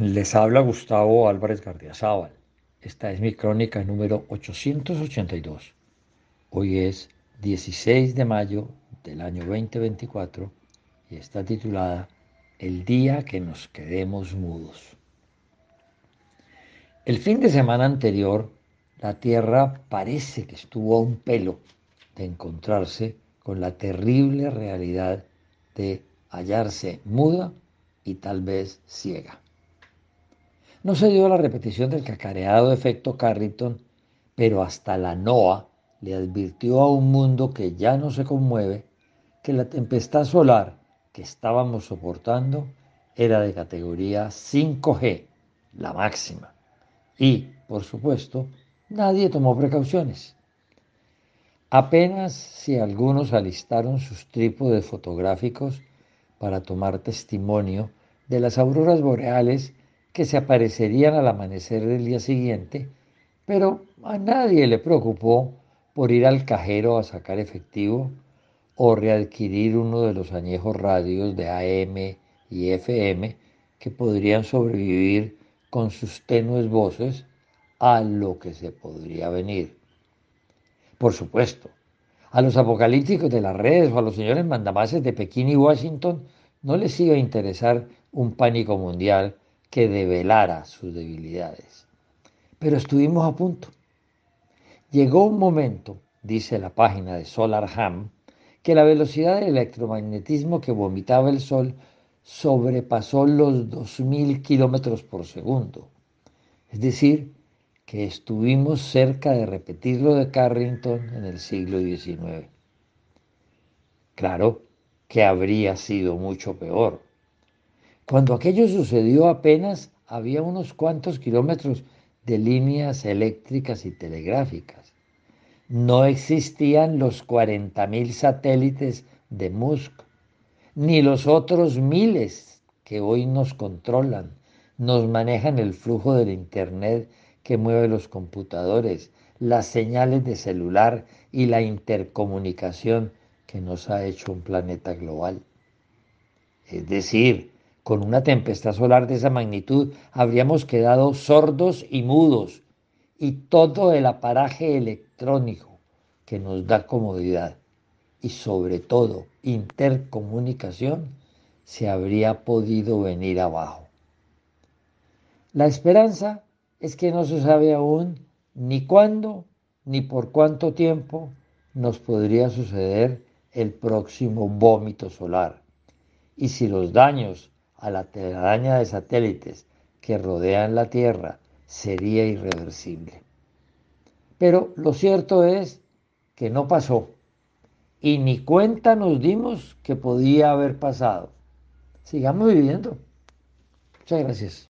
Les habla Gustavo Álvarez Gardiazabal. Esta es mi crónica número 882. Hoy es 16 de mayo del año 2024 y está titulada El día que nos quedemos mudos. El fin de semana anterior, la Tierra parece que estuvo a un pelo de encontrarse con la terrible realidad de hallarse muda y tal vez ciega. No se dio la repetición del cacareado efecto Carrington, pero hasta la NOA le advirtió a un mundo que ya no se conmueve que la tempestad solar que estábamos soportando era de categoría 5G, la máxima. Y, por supuesto, nadie tomó precauciones. Apenas si algunos alistaron sus trípodes fotográficos para tomar testimonio de las auroras boreales que se aparecerían al amanecer del día siguiente, pero a nadie le preocupó por ir al cajero a sacar efectivo o readquirir uno de los añejos radios de AM y FM que podrían sobrevivir con sus tenues voces a lo que se podría venir. Por supuesto, a los apocalípticos de las redes o a los señores mandamases de Pekín y Washington no les iba a interesar un pánico mundial que develara sus debilidades. Pero estuvimos a punto. Llegó un momento, dice la página de Solar Ham, que la velocidad del electromagnetismo que vomitaba el Sol sobrepasó los 2.000 kilómetros por segundo. Es decir, que estuvimos cerca de repetir lo de Carrington en el siglo XIX. Claro que habría sido mucho peor cuando aquello sucedió apenas había unos cuantos kilómetros de líneas eléctricas y telegráficas. No existían los 40.000 satélites de Musk, ni los otros miles que hoy nos controlan, nos manejan el flujo del Internet que mueve los computadores, las señales de celular y la intercomunicación que nos ha hecho un planeta global. Es decir, con una tempestad solar de esa magnitud habríamos quedado sordos y mudos y todo el aparaje electrónico que nos da comodidad y sobre todo intercomunicación se habría podido venir abajo. La esperanza es que no se sabe aún ni cuándo ni por cuánto tiempo nos podría suceder el próximo vómito solar. Y si los daños a la telaraña de satélites que rodean la Tierra sería irreversible. Pero lo cierto es que no pasó y ni cuenta nos dimos que podía haber pasado. Sigamos viviendo. Muchas gracias.